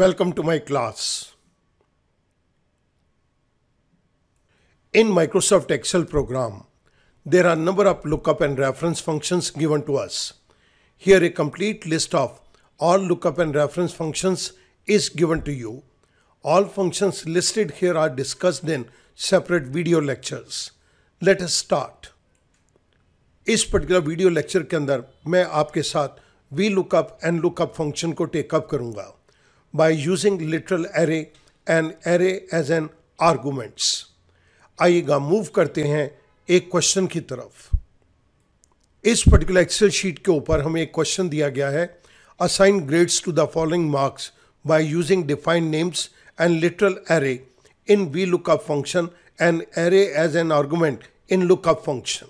Welcome to my class. In Microsoft Excel program, there are number of lookup and reference functions given to us. Here a complete list of all lookup and reference functions is given to you. All functions listed here are discussed in separate video lectures. Let us start. इस particular video lecture के अंदर मैं आपके साथ VLOOKUP lookup and lookup function को take up करूंगा by using literal array and array as an arguments. आइएगा move करते हैं एक क्वेश्चन की तरफ इस पर्टिकुलर एक्सेल शीट के ऊपर हमें एक क्वेश्चन दिया गया है assign grades to the following marks by using defined names and literal array in VLOOKUP function and array as an argument in lookup function.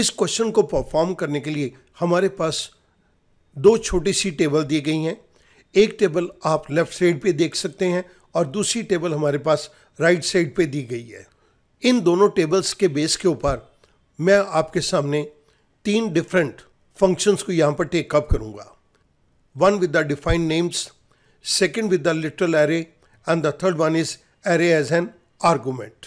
इस क्वेश्चन को परफॉर्म करने के लिए हमारे पास दो छोटी सी टेबल दी गई हैं एक टेबल आप लेफ़्ट साइड पे देख सकते हैं और दूसरी टेबल हमारे पास राइट साइड पे दी गई है इन दोनों टेबल्स के बेस के ऊपर मैं आपके सामने तीन डिफरेंट फंक्शंस को यहाँ पर टेकअप करूँगा one with the defined names second with the literal array and the third one is array as an argument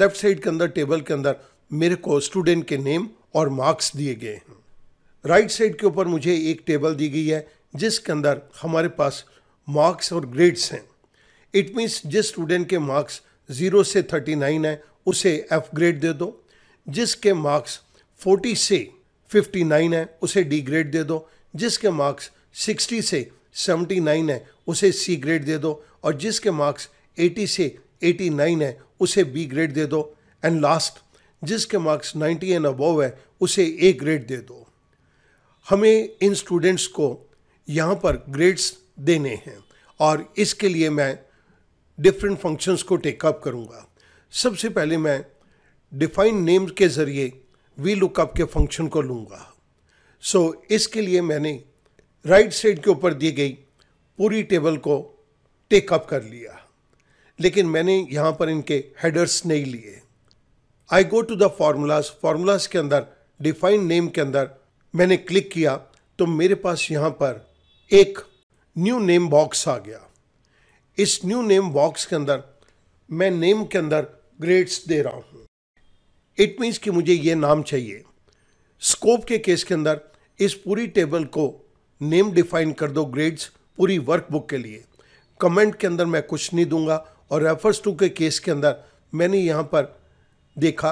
left side के अंदर टेबल के अंदर मेरे को स्टूडेंट के नेम और मार्क्स दिए गए हैं राइट साइड के ऊपर मुझे एक टेबल दी गई है जिसके अंदर हमारे पास मार्क्स और ग्रेड्स हैं इट मीन्स जिस स्टूडेंट के मार्क्स ज़ीरो से थर्टी नाइन है उसे एफ ग्रेड दे दो जिसके मार्क्स फोर्टी से फिफ्टी नाइन है उसे डी ग्रेड दे दो जिसके मार्क्स सिक्सटी से सेवेंटी नाइन है उसे सी ग्रेड दे दो और जिसके मार्क्स एटी से एटी नाइन है उसे बी ग्रेड दे दो एंड लास्ट जिसके मार्क्स नाइन्टी एंड अबव है उसे ए ग्रेड दे दो हमें इन स्टूडेंट्स को यहाँ पर ग्रेड्स देने हैं और इसके लिए मैं डिफरेंट फंक्शंस को टेकअप करूँगा सबसे पहले मैं डिफाइन नेम्स के ज़रिए वी लुकअप के फंक्शन को लूँगा सो so, इसके लिए मैंने राइट right साइड के ऊपर दी गई पूरी टेबल को टेकअप कर लिया लेकिन मैंने यहाँ पर इनके हेडर्स नहीं लिए I go to the formulas formulas के अंदर डिफाइन नेम के अंदर मैंने क्लिक किया तो मेरे पास यहाँ पर एक न्यू नेम बॉक्स आ गया इस न्यू नेम बॉक्स के अंदर मैं नेम के अंदर ग्रेड्स दे रहा हूँ इट मीन्स कि मुझे ये नाम चाहिए स्कोप के केस के अंदर इस पूरी टेबल को नेम डिफाइन कर दो ग्रेड्स पूरी वर्कबुक के लिए कमेंट के अंदर मैं कुछ नहीं दूंगा और रेफर्स टू के केस के अंदर मैंने यहाँ पर देखा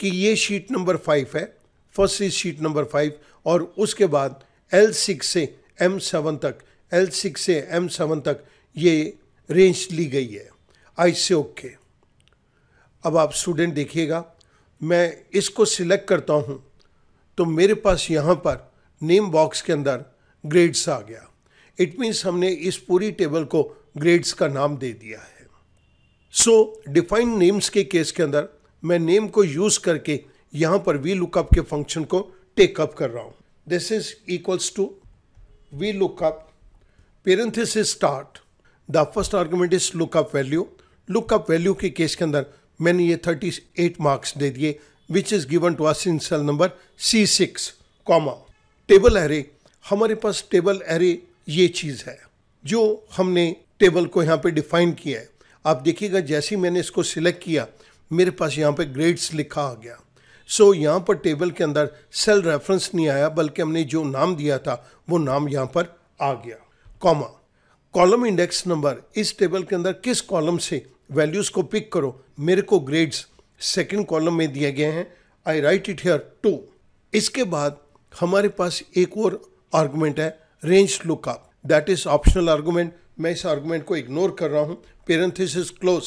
कि ये शीट नंबर फाइव है first is sheet number five और उसके बाद एल सिक्स से एम सेवन तक एल सिक्स से एम सेवन तक ये रेंज ली गई है आई से ओके अब आप स्टूडेंट देखिएगा मैं इसको सिलेक्ट करता हूँ तो मेरे पास यहाँ पर नेम बॉक्स के अंदर ग्रेड्स आ गया इट मीन्स हमने इस पूरी टेबल को ग्रेड्स का नाम दे दिया है सो डिफाइंड नेम्स के केस के अंदर मैं नेम को यूज़ करके यहाँ पर वी लुकअप के फंक्शन को टेकअप कर रहा हूँ this is equals to we look up, parenthesis start, the first argument is look up value. Look up value के केस के अंदर मैंने ये 38 मार्क्स दे दिए which is given to us in cell number C six comma table array हमारे पास table array ये चीज़ है जो हमने टेबल को यहाँ पे डिफाइन किया है आप देखिएगा जैसे ही मैंने इसको सिलेक्ट किया मेरे पास यहाँ पे ग्रेड्स लिखा आ गया सो यहाँ पर टेबल के अंदर सेल रेफरेंस नहीं आया बल्कि हमने जो नाम दिया था वो नाम यहाँ पर आ गया कॉमा कॉलम इंडेक्स नंबर इस टेबल के अंदर किस कॉलम से वैल्यूज़ को पिक करो मेरे को ग्रेड्स सेकेंड कॉलम में दिए गए हैं I write it here two इसके बाद हमारे पास एक और आर्गूमेंट है range lookup that is optional argument मैं इस आर्गूमेंट को इग्नोर कर रहा हूँ parenthesis is close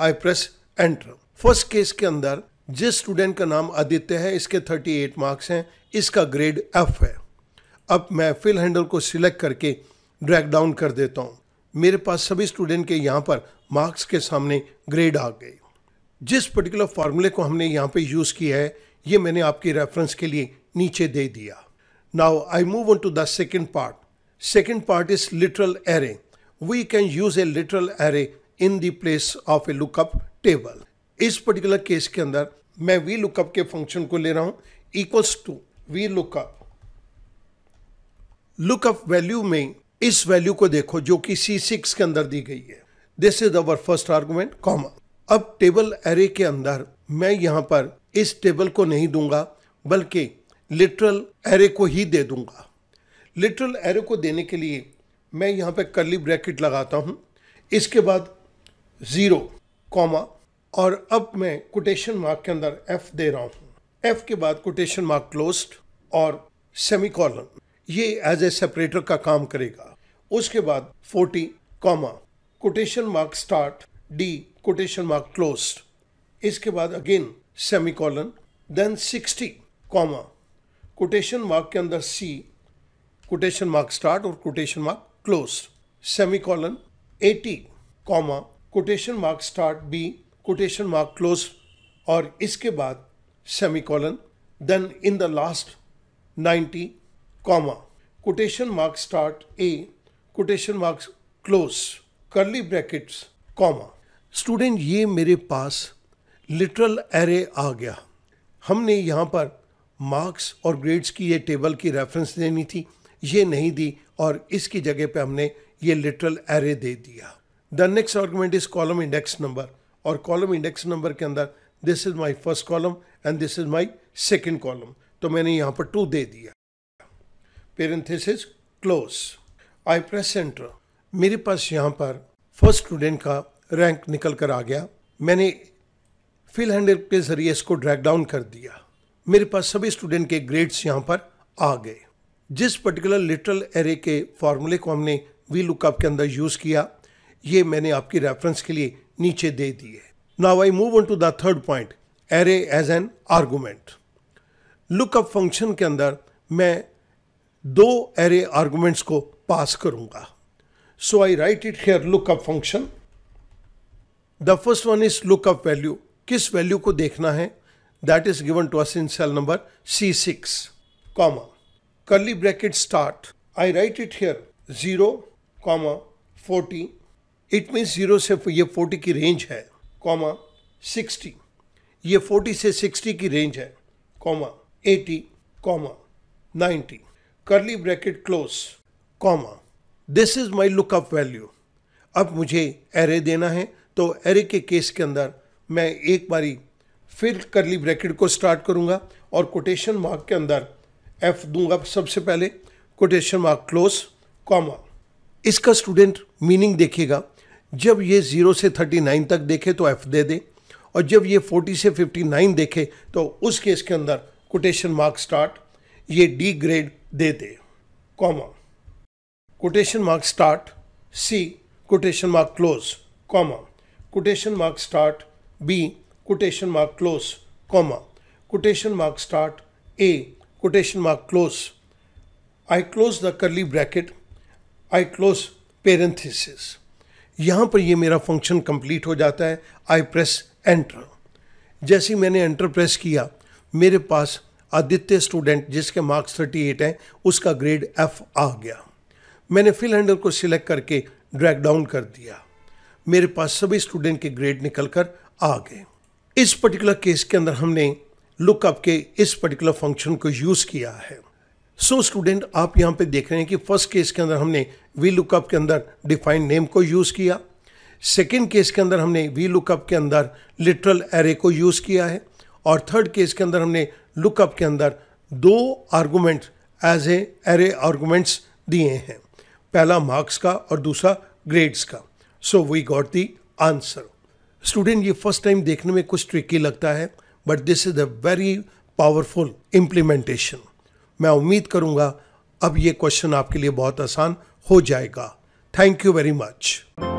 I press enter first case के अंदर जिस स्टूडेंट का नाम आदित्य है इसके 38 मार्क्स हैं इसका ग्रेड एफ है अब मैं फिल हैंडल को सिलेक्ट करके ड्रैग डाउन कर देता हूँ मेरे पास सभी स्टूडेंट के यहाँ पर मार्क्स के सामने ग्रेड आ गए जिस पर्टिकुलर फार्मूले को हमने यहाँ पे यूज़ किया है ये मैंने आपकी रेफरेंस के लिए नीचे दे दिया now I move on to the second part second part is literal array we can use a literal array in the place of a lookup table इस पर्टिकुलर केस के अंदर मैं वी लुकअप के फंक्शन को ले रहा हूं equals to V lookup lookup value में इस वैल्यू को देखो जो कि सी सिक्स के अंदर दी गई है this is our first argument comma अब टेबल एरे के अंदर मैं यहां पर इस टेबल को नहीं दूंगा बल्कि लिटरल एरे को ही दे दूंगा लिटरल एरे को देने के लिए मैं यहां पर करली ब्रैकेट लगाता हूं इसके बाद ज़ीरो कॉमा और अब मैं कोटेशन मार्क के अंदर एफ दे रहा हूँ एफ के बाद कोटेशन मार्क क्लोज और सेमी कॉलन ये एज ए सेपरेटर का काम करेगा उसके बाद forty comma quotation mark start D quotation mark close इसके बाद again semicolon then sixty comma quotation mark के अंदर सी कोटेशन मार्क स्टार्ट और quotation mark close semicolon eighty comma quotation mark start B quotation mark close और इसके बाद semicolon then in the last ninety comma quotation mark start A quotation marks close curly brackets comma student ये मेरे पास literal array आ गया हमने यहाँ पर marks और ग्रेड्स की ये टेबल की रेफरेंस देनी थी ये नहीं दी और इसकी जगह पे हमने ये लिटरल एरे दे दिया the next argument is column index number और कॉलम इंडेक्स नंबर के अंदर this is my first column and this is my second column तो मैंने यहाँ पर टू दे दिया parenthesis close I press enter मेरे पास यहाँ पर फर्स्ट स्टूडेंट का रैंक निकल कर आ गया मैंने फिल हैंडल के ज़रिए इसको ड्रैग डाउन कर दिया मेरे पास सभी स्टूडेंट के ग्रेड्स यहाँ पर आ गए जिस पर्टिकुलर लिटरल एरे के फॉर्मूले को हमने वी लुकअप के अंदर यूज़ किया ये मैंने आपकी रेफरेंस के लिए नीचे दे दिए now I move on to the third point array as an argument lookup function के अंदर मैं दो एरे आर्गूमेंट्स को पास करूंगा so I write it here lookup function the first one is lookup value किस वैल्यू को देखना है that is given to us in cell number C six comma curly bracket start I write it here zero comma forty it means zero से ये forty की range है कॉमा sixty ये फोर्टी से सिक्सटी की रेंज है comma eighty comma ninety curly bracket close comma this is my lookup value अब मुझे एरे देना है तो एरे के केस के अंदर मैं एक बारी फिर करली ब्रैकेट को स्टार्ट करूँगा और कोटेशन मार्क के अंदर एफ दूंगा सबसे पहले कोटेशन मार्क क्लोज कॉमा इसका स्टूडेंट मीनिंग देखिएगा जब ये ज़ीरो से थर्टी नाइन तक देखे तो एफ दे दे और जब ये फोर्टी से फिफ्टी नाइन देखे तो उस केस के अंदर कोटेशन मार्क स्टार्ट ये डी ग्रेड दे दे comma quotation mark start C quotation mark close comma quotation mark start B quotation mark close comma quotation mark start A quotation mark close I close the curly bracket I close parenthesis यहाँ पर ये मेरा function complete हो जाता है आई press enter जैसे ही मैंने enter press किया मेरे पास आदित्य स्टूडेंट जिसके मार्क्स 38 हैं उसका ग्रेड एफ आ गया मैंने फिल हैंडल को सिलेक्ट करके ड्रैग डाउन कर दिया मेरे पास सभी स्टूडेंट के ग्रेड निकल कर आ गए इस पर्टिकुलर केस के अंदर हमने लुकअप के इस पर्टिकुलर फंक्शन को यूज़ किया है सो so स्टूडेंट आप यहाँ पे देख रहे हैं कि फर्स्ट केस के अंदर हमने वी लुकअप के अंदर डिफाइंड नेम को यूज़ किया सेकेंड केस के अंदर हमने वी लुकअप के अंदर लिटरल एरे को यूज़ किया है और थर्ड केस के अंदर हमने लुकअप के अंदर दो argument as a array arguments दिए हैं पहला मार्क्स का और दूसरा ग्रेड्स का so we got the answer student ये फर्स्ट टाइम देखने में कुछ ट्रिकी लगता है but this is a very powerful implementation मैं उम्मीद करूंगा अब ये क्वेश्चन आपके लिए बहुत आसान हो जाएगा थैंक यू वेरी मच